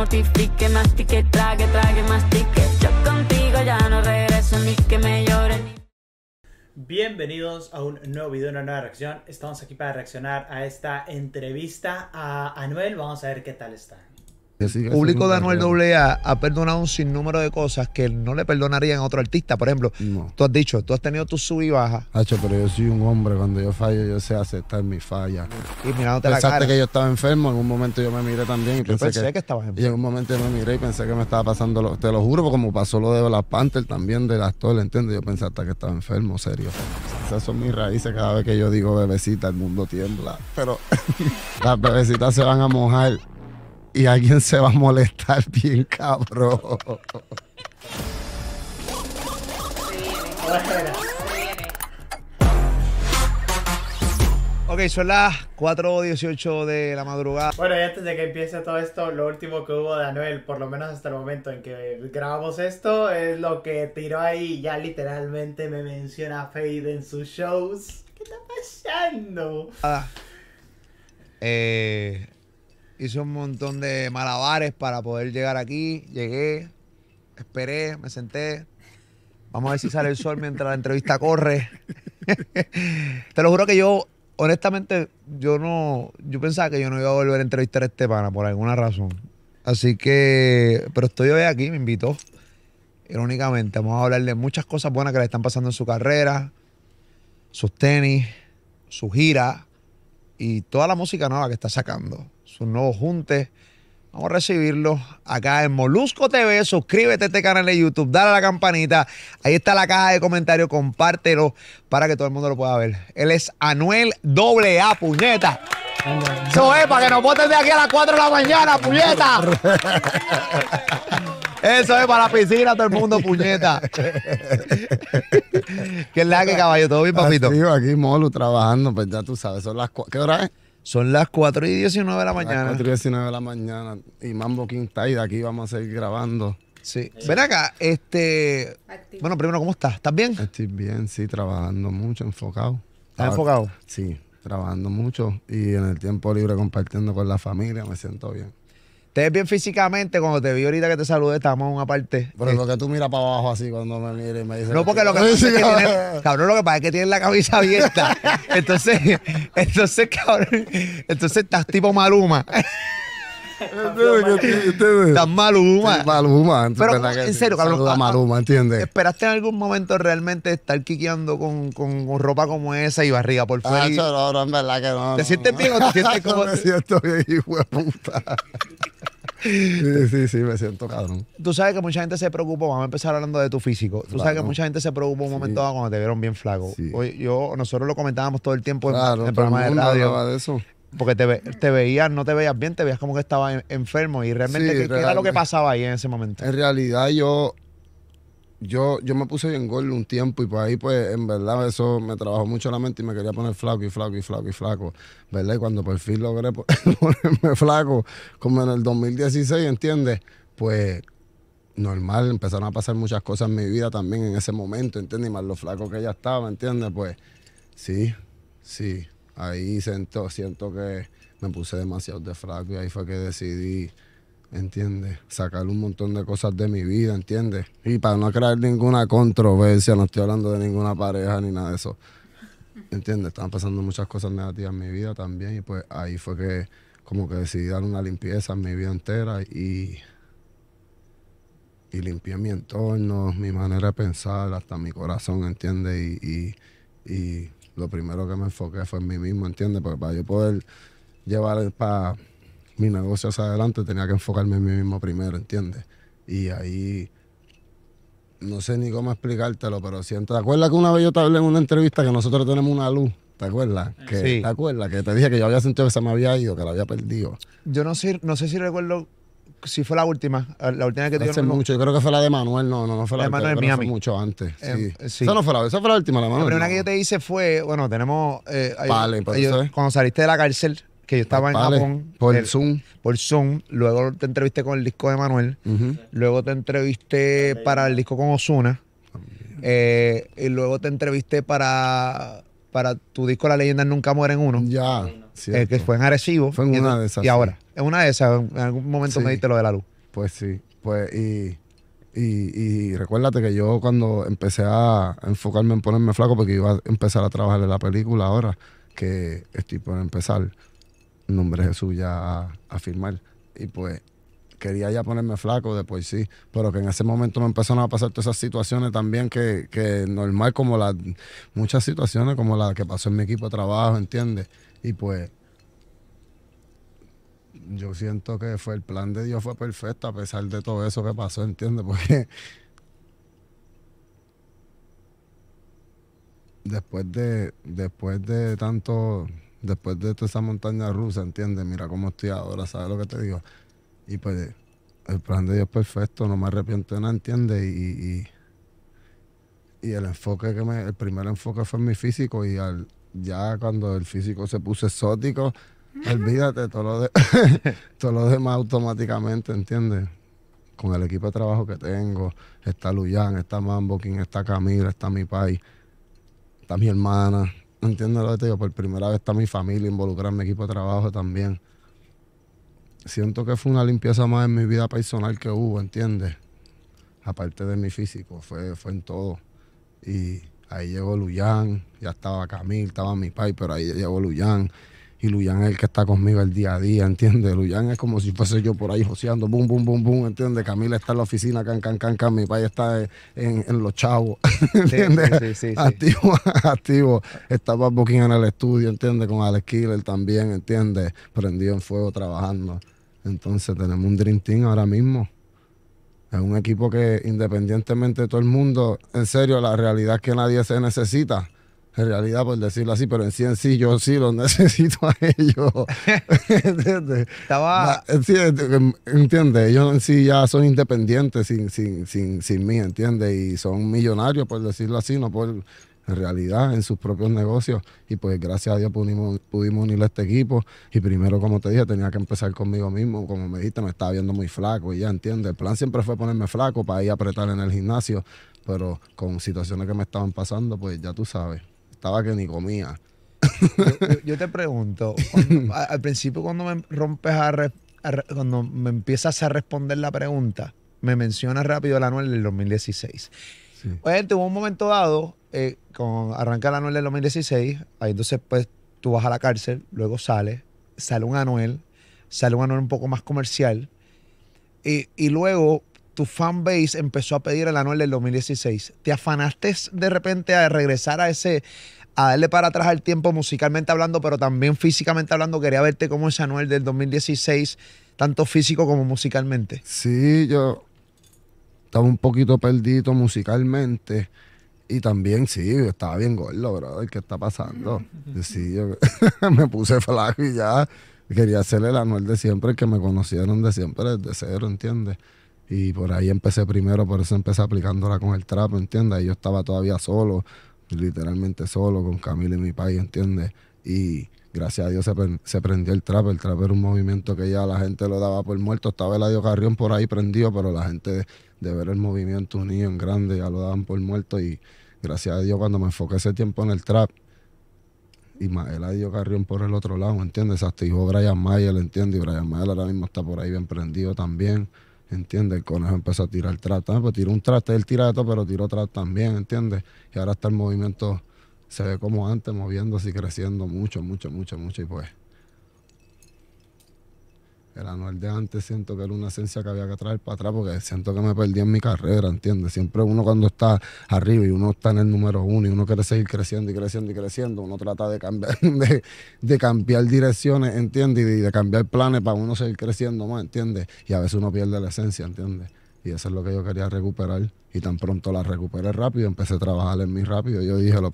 mortifique, mastique, trague, trague, mastique. Yo contigo ya no regreso ni que me llore. Bienvenidos a un nuevo video, una nueva reacción. Estamos aquí para reaccionar a esta entrevista a Anuel. Vamos a ver qué tal está público de Anuel AA ha perdonado un sinnúmero de cosas que no le perdonarían a otro artista. Por ejemplo, tú has dicho, tú has tenido tu sub y baja. Hacho, pero yo soy un hombre. Cuando yo fallo, yo sé aceptar mi falla. Y Pensaste que yo estaba enfermo. En un momento yo me miré también. Y pensé, que, estaba. enfermo. Y en un momento yo me miré y pensé que me estaba pasando. te lo juro, como pasó lo de la Panther también, de del actor, ¿entiendes? Yo pensé hasta que estaba enfermo, serio. Esas son mis raíces. Cada vez que yo digo bebecita, el mundo tiembla. Pero las bebecitas se van a mojar y alguien se va a molestar bien cabrón. Ok, son las 4.18 de la madrugada. Bueno, y antes de que empiece todo esto, lo último que hubo de Anuel, por lo menos hasta el momento en que grabamos esto, es lo que tiró ahí. Ya literalmente me menciona Fade en sus shows. ¿Qué está pasando? Ah, eh, hice un montón de malabares para poder llegar aquí. Llegué, esperé, me senté. Vamos a ver si sale el sol mientras la entrevista corre. Te lo juro que yo, honestamente, yo no, yo pensaba que yo no iba a volver a entrevistar a este pana por alguna razón. Así que, pero estoy hoy aquí, me invitó. Irónicamente, vamos a hablarle de muchas cosas buenas que le están pasando en su carrera, sus tenis, su gira y toda la música nueva que está sacando su nuevo junte, Vamos a recibirlo acá en Molusco TV. Suscríbete a este canal de YouTube, dale a la campanita. Ahí está la caja de comentarios, compártelo para que todo el mundo lo pueda ver. Él es Anuel AA, puñeta. Eso es, para que nos voten de aquí a las 4 de la mañana, puñeta. Eso es para la piscina, todo el mundo, puñeta. ¿Qué es la caballo? ¿Todo bien, papito? aquí, Molu, trabajando, pues ya tú sabes, son las 4. ¿Qué hora es? Son las 4 y 19 de la mañana. Las 4 y 19 de la mañana. Y Mambo King está de aquí vamos a seguir grabando. Sí. Ven acá, este. Bueno, primero, ¿cómo estás? ¿Estás bien? Estoy bien, sí, trabajando mucho, enfocado. ¿Estás enfocado? Sí, trabajando mucho y en el tiempo libre compartiendo con la familia, me siento bien. Te ves bien físicamente, cuando te vi ahorita que te saludé, estábamos en una parte. Pero lo eh. que tú miras para abajo así cuando me mires me dices. No, porque lo que pasa es que tienes, cabrón, lo que pasa es que tienes la cabeza abierta. Entonces, entonces, cabrón, entonces estás tipo Maluma. Tan Maluma. Maluma. Pero en serio, cabrón. A Maluma, ¿entiendes? ¿Esperaste en algún momento realmente estar quiqueando con, con, ropa como esa y barriga por fuera? Ah, no, no, en verdad que no. ¿Te sientes bien o te sientes como.? me siento bien, hijo de puta. Sí, sí, sí, me siento cabrón. Tú sabes que mucha gente se preocupó, vamos a empezar hablando de tu físico. Tú sabes que mucha gente se preocupó un momento cuando te vieron bien flaco. yo, nosotros lo comentábamos todo el tiempo en el programa de radio. De eso. Porque te, veías, no te veías bien, te veías como que estaba enfermo y realmente, ¿qué, era lo que pasaba ahí en ese momento? En realidad yo, yo, yo me puse en gol un tiempo y por pues ahí pues en verdad eso me trabajó mucho la mente y me quería poner flaco y flaco y flaco y flaco, ¿verdad? Y cuando por fin logré ponerme flaco, como en el 2016, ¿entiendes? Pues normal, empezaron a pasar muchas cosas en mi vida también en ese momento, ¿entiendes? Y más lo flaco que ella estaba, ¿entiendes? Pues sí, sí ahí siento, que me puse demasiado de fraco y ahí fue que decidí, ¿entiendes? Sacar un montón de cosas de mi vida, ¿entiendes? Y para no crear ninguna controversia, no estoy hablando de ninguna pareja ni nada de eso. ¿Entiendes? Estaban pasando muchas cosas negativas en mi vida también y pues ahí fue que como que decidí dar una limpieza en mi vida entera y, y limpié mi entorno, mi manera de pensar, hasta mi corazón, ¿entiendes? y lo primero que me enfoqué fue en mí mismo, ¿entiendes? Porque para yo poder llevar para mi negocio hacia adelante tenía que enfocarme en mí mismo primero, ¿entiendes? Y ahí no sé ni cómo explicártelo, pero siento. ¿Te acuerdas que una vez yo te hablé en una entrevista que nosotros tenemos una luz? ¿Te acuerdas? Ah, que, sí. ¿Te acuerdas? Que te dije que yo había sentido que se me había ido, que la había perdido. Yo no sé, no sé si recuerdo sí fue la última. Eh, la última que te Hace mucho. Yo creo que fue la de Manuel. No, no, no fue la de Manuel. Miami. mucho antes. Em, eh, sí. Esa no fue la, esa fue la última, la Manuel. La primera que yo te hice fue, bueno, tenemos. Eh, vale, pues, cuando saliste de la cárcel, que yo estaba en Japón. Por Zoom. Por Zoom. Luego te entrevisté con el disco de Manuel. Luego te entrevisté para el disco con Osuna. Eh, y luego te entrevisté para para tu disco La Leyenda nunca mueren uno. Ya. Eh, que fue en Arecibo. Fue en una de esas. Y ahora, en una de esas, en algún momento me diste lo de la luz. Pues sí, pues y, y, recuérdate que yo cuando empecé a enfocarme en ponerme flaco, porque iba a empezar a trabajar en la película ahora, que estoy por empezar, nombre Jesús ya a, firmar Y pues quería ya ponerme flaco después sí, pero que en ese momento me empezaron a pasar todas esas situaciones también que, que normal, como las, muchas situaciones como la que pasó en mi equipo de trabajo, ¿entiendes? Y pues yo siento que fue el plan de Dios fue perfecto a pesar de todo eso que pasó, ¿entiendes? Porque después de después de tanto después de toda esa montaña rusa, ¿entiendes? Mira cómo estoy ahora, ¿sabes lo que te digo? Y pues el plan de Dios es perfecto, no me arrepiento de nada, ¿entiendes? Y, y, el enfoque que me, el primer enfoque fue en mi físico y al, ya cuando el físico se puso exótico, olvídate, todo lo, de, todo lo demás automáticamente, ¿entiendes? Con el equipo de trabajo que tengo, está Luyan, está Mambo está Camila, está mi país, está mi hermana, ¿entiendes lo que te digo? Por primera vez está mi familia involucrada en mi equipo de trabajo también siento que fue una limpieza más en mi vida personal que hubo, ¿entiendes? Aparte de mi físico, fue, fue en todo. Y ahí llegó Luyan, ya estaba Camil, estaba mi pai, pero ahí llegó Luyan. Y Luyan es el que está conmigo el día a día, ¿entiendes? Luyan es como si fuese yo por ahí joseando, boom, boom, boom, boom, ¿entiendes? Camila está en la oficina, can, can, can, can, mi padre está en, los chavos, ¿entiendes? Sí, sí, sí, activo, activo. estaba en el estudio, ¿entiendes? Con Alex Killer también, ¿entiendes? Prendido en fuego trabajando. Entonces tenemos un Dream Team ahora mismo. Es un equipo que independientemente de todo el mundo, en serio, la realidad es que nadie se necesita en realidad, por decirlo así, pero en sí en sí yo sí los necesito a ellos. ¿Entiendes? Eh, em, ¿Entiendes? Ellos en sí ya son independientes sin, sin, sin, sin mí, ¿entiendes? Y son millonarios, por decirlo así, no por en realidad en sus propios negocios. Y pues gracias a Dios pudimos, pudimos unir a este equipo. Y primero, como te dije, tenía que empezar conmigo mismo. Como me dijiste, me estaba viendo muy flaco y ya entiendes. El plan siempre fue ponerme flaco para ir a apretar en el gimnasio. Pero con situaciones que me estaban pasando, pues ya tú sabes estaba que ni comía. Yo, te pregunto, al principio cuando me rompes a, cuando me empiezas a responder la pregunta, me mencionas rápido el Anuel del 2016. Sí. Pues, tuvo un momento dado, eh, con, arranca el Anuel del 2016, ahí entonces pues tú vas a la cárcel, luego sales, sale un anuel, sale un anuel un poco más comercial, y luego tu fanbase empezó a pedir el anual del 2016. ¿Te afanaste de repente a regresar a ese, a darle para atrás al tiempo musicalmente hablando, pero también físicamente hablando? Quería verte como ese anual del 2016, tanto físico como musicalmente. Sí, yo estaba un poquito perdido musicalmente. Y también, sí, estaba bien gordo, brother. ¿Qué está pasando? Sí, yo me puse flaco y ya quería hacer el anual de siempre, que me conocieron de siempre desde cero, ¿entiendes? Y por ahí empecé primero, por eso empecé aplicándola con el trap, ¿entiendes? Y yo estaba todavía solo, literalmente solo, con Camila y mi país, ¿entiendes? Y gracias a Dios se, prendió el trap. El trap era un movimiento que ya la gente lo daba por muerto. Estaba Eladio Carrión por ahí prendido, pero la gente de, ver el movimiento unido en grande ya lo daban por muerto. Y gracias a Dios cuando me enfoqué ese tiempo en el trap, y más Eladio Carrión por el otro lado, ¿entiendes? Hasta dijo Brian Mayer, ¿entiendes? Y Brian Mayer ahora mismo está por ahí bien prendido también. ¿Entiendes? El conejo empezó a tirar trato. Ah, pues tiró un trato, él tira todo, pero tiró trato también, ¿entiendes? Y ahora está el movimiento, se ve como antes, moviéndose y creciendo mucho, mucho, mucho, mucho, y pues el anual de antes siento que era una esencia que había que traer para atrás porque siento que me perdí en mi carrera, ¿entiendes? Siempre uno cuando está arriba y uno está en el número uno y uno quiere seguir creciendo y creciendo y creciendo, uno trata de cambiar, de, cambiar direcciones, ¿entiendes? Y de cambiar planes para uno seguir creciendo más, ¿entiendes? Y a veces uno pierde la esencia, ¿entiendes? Y eso es lo que yo quería recuperar. Y tan pronto la recuperé rápido, empecé a trabajar en mí rápido. Yo dije, lo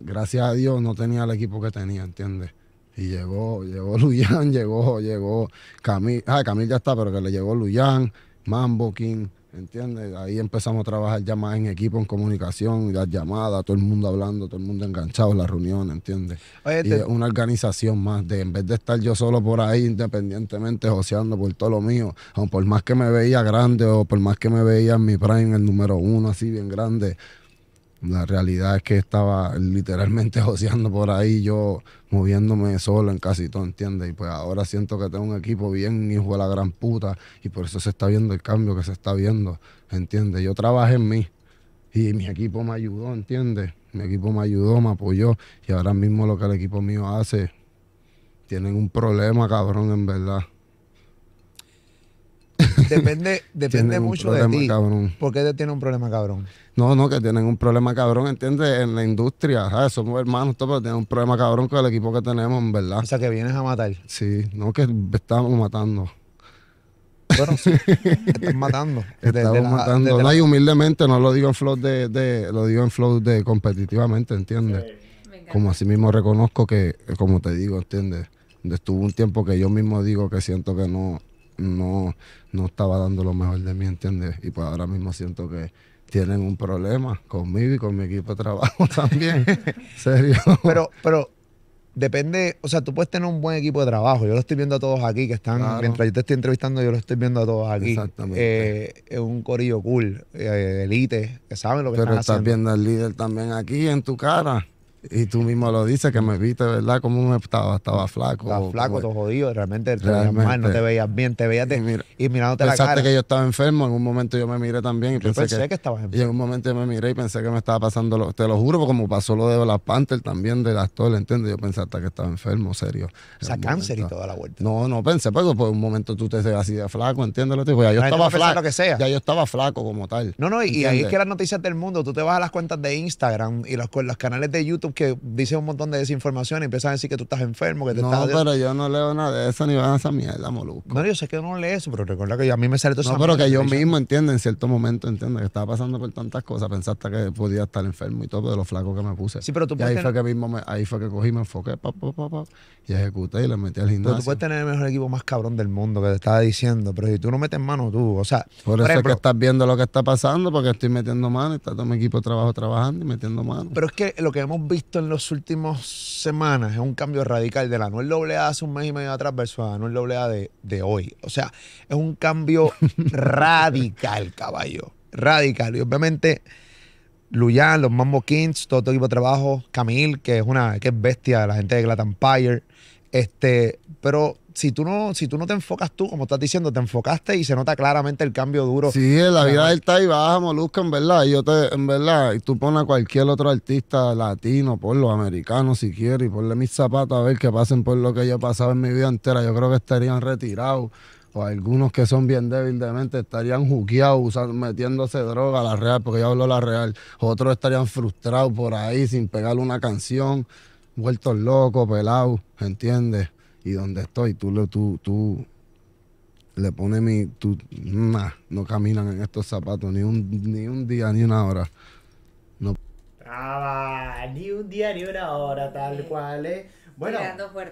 gracias a Dios no tenía el equipo que tenía, ¿entiendes? Y llegó, llegó Luyan, llegó, llegó Camil, ah, Camil ya está, pero que le llegó Luyan, Mambo King, ¿entiendes? Ahí empezamos a trabajar ya más en equipo, en comunicación, las llamadas, todo el mundo hablando, todo el mundo enganchado en la reunión, ¿entiendes? y una organización más, de en vez de estar yo solo por ahí independientemente, joseando por todo lo mío, aunque por más que me veía grande o por más que me veía en mi prime, el número uno, así bien grande, la realidad es que estaba literalmente joseando por ahí, yo moviéndome solo en casi todo, ¿entiendes? Y pues ahora siento que tengo un equipo bien hijo de la gran puta y por eso se está viendo el cambio que se está viendo, ¿entiendes? Yo trabajé en mí y mi equipo me ayudó, ¿entiendes? Mi equipo me ayudó, me apoyó y ahora mismo lo que el equipo mío hace, tienen un problema, cabrón, en verdad depende, depende mucho de ti. ¿Por qué tiene un problema cabrón? No, no, que tienen un problema cabrón, ¿entiendes? En la industria, somos hermanos, todo, pero tienen un problema cabrón con el equipo que tenemos, en verdad. O sea, que vienes a matar. Sí, no, que estamos matando. Bueno, sí, matando. Estamos matando. no, y humildemente no lo digo en flow de, lo digo en flow de competitivamente, ¿entiendes? Como así mismo reconozco que, como te digo, ¿entiendes? Estuvo un tiempo que yo mismo digo que siento que no, no, no estaba dando lo mejor de mí, ¿entiendes? Y pues ahora mismo siento que tienen un problema conmigo y con mi equipo de trabajo también. Serio. Pero, pero depende, o sea, tú puedes tener un buen equipo de trabajo. Yo lo estoy viendo a todos aquí que están, mientras yo te estoy entrevistando, yo lo estoy viendo a todos aquí. Exactamente. Eh, es un corillo cool, eh, elite, que saben lo que pero están Pero estás viendo al líder también aquí en tu cara. Y tú mismo lo dices, que me viste, ¿verdad? Como estaba, estaba flaco. Estaba flaco, todo jodido, realmente, no te veías bien, te veías y, mirándote la cara. Pensaste que yo estaba enfermo, en un momento yo me miré también. Y yo pensé, que, estaba enfermo. Y en un momento yo me miré y pensé que me estaba pasando, te lo juro, como pasó lo de la Panther también, del actor, ¿entiendes? Yo pensé hasta que estaba enfermo, serio. O sea, cáncer y toda la vuelta. No, no pensé, pero pues, por un momento tú te ves así de flaco, ¿entiendes? Ya yo estaba flaco. Lo que sea. Ya yo estaba flaco como tal. No, no, y, ahí es que las noticias del mundo, tú te vas a las cuentas de Instagram y los, los canales de YouTube que dice un montón de desinformación y empiezan a decir que tú estás enfermo, que te no, No, pero yo no leo nada de eso ni van esa mierda, molusco. No, yo sé que no lee eso, pero recuerda que a mí me sale todo No, pero que yo mismo, entiendo, en cierto momento, entiendo que estaba pasando por tantas cosas, pensaste que podía estar enfermo y todo de los flacos que me puse. Sí, pero tú y ahí fue que mismo ahí fue cogí, me enfoqué, pa, pa, pa, pa, y ejecuté y le metí al gimnasio. Pero tú puedes tener el mejor equipo más cabrón del mundo que te estaba diciendo, pero si tú no metes mano tú, o sea... Por, eso es que estás viendo lo que está pasando, porque estoy metiendo mano está todo mi equipo de trabajo trabajando y metiendo mano. Pero es que lo que hemos visto en los últimos semanas es un cambio radical de la Anuel A hace un mes y medio atrás versus la Anuel doble de, de hoy. O sea, es un cambio radical, caballo. Radical. Y obviamente, Luyan, los Mambo Kings, todo el equipo de trabajo, Camil, que es una que es bestia, la gente de Glat Empire. Este, pero si tú no, si tú no te enfocas tú, como estás diciendo, te enfocaste y se nota claramente el cambio duro. Sí, la vida del Tai baja, Molusca, en verdad. Y yo te, en verdad, y tú pones a cualquier otro artista latino, por los americanos si quieres, y ponle mis zapatos a ver que pasen por lo que yo he pasado en mi vida entera. Yo creo que estarían retirados. O algunos que son bien débilmente estarían juqueados, metiéndose droga a la real, porque yo hablo la real. Otros estarían frustrados por ahí sin pegarle una canción vueltos locos, pelados, ¿entiendes? Y donde estoy, tú, le, tú, tú le pones mi... Tú, no caminan en estos zapatos ni un, ni un día, ni una hora. No. Ah, ni un día, ni una hora, tal cual, ¿eh? Bueno,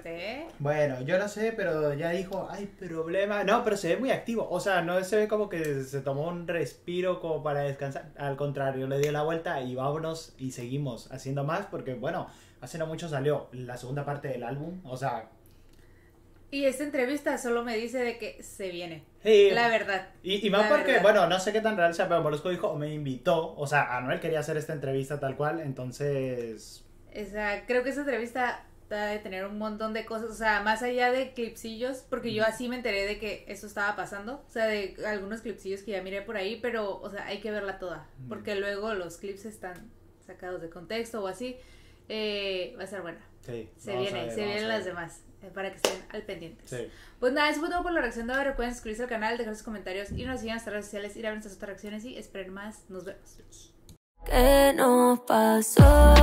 ¿eh? Bueno, yo no sé, pero ya dijo, hay problema. No, pero se ve muy activo. O sea, no se ve como que se tomó un respiro como para descansar. Al contrario, le dio la vuelta y vámonos y seguimos haciendo más porque, bueno, hace no mucho salió la segunda parte del álbum. O sea... Y esta entrevista solo me dice de que se viene. Sí. La verdad. Y, más porque, bueno, no sé qué tan real sea, pero Morosco dijo, me invitó. O sea, Anuel quería hacer esta entrevista tal cual, entonces... O sea, creo que esa entrevista de tener un montón de cosas, o sea, más allá de clipsillos, porque yo así me enteré de que eso estaba pasando, o sea, de algunos clipsillos que ya miré por ahí, pero, o sea, hay que verla toda, porque luego los clips están sacados de contexto o así, eh, va a ser buena. se viene, se vienen las demás, eh, para que estén al pendiente. Pues nada, eso fue todo por la reacción de hoy, recuerden suscribirse al canal, dejar sus comentarios, y nos siguen en nuestras redes sociales, ir a ver nuestras otras reacciones y esperen más, nos vemos. ¿Qué nos pasó?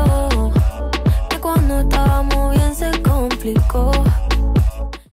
Que cuando estábamos bien se complicó.